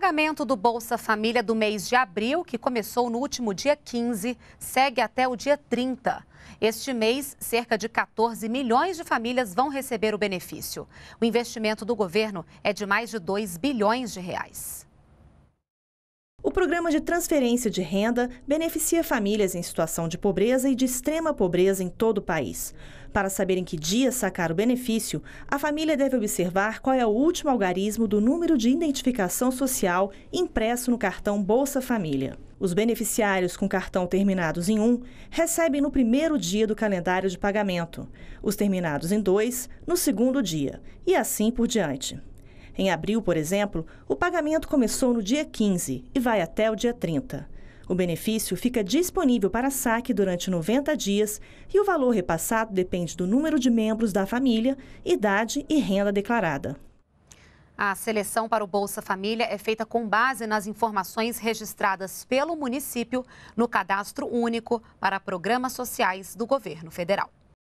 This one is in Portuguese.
pagamento do Bolsa Família do mês de abril, que começou no último dia 15, segue até o dia 30. Este mês, cerca de 14 milhões de famílias vão receber o benefício. O investimento do governo é de mais de 2 bilhões de reais. O programa de transferência de renda beneficia famílias em situação de pobreza e de extrema pobreza em todo o país. Para saber em que dia sacar o benefício, a família deve observar qual é o último algarismo do número de identificação social impresso no cartão Bolsa Família. Os beneficiários com cartão terminados em 1 recebem no primeiro dia do calendário de pagamento, os terminados em 2 no segundo dia, e assim por diante. Em abril, por exemplo, o pagamento começou no dia 15 e vai até o dia 30. O benefício fica disponível para saque durante 90 dias e o valor repassado depende do número de membros da família, idade e renda declarada. A seleção para o Bolsa Família é feita com base nas informações registradas pelo município no Cadastro Único para Programas Sociais do Governo Federal.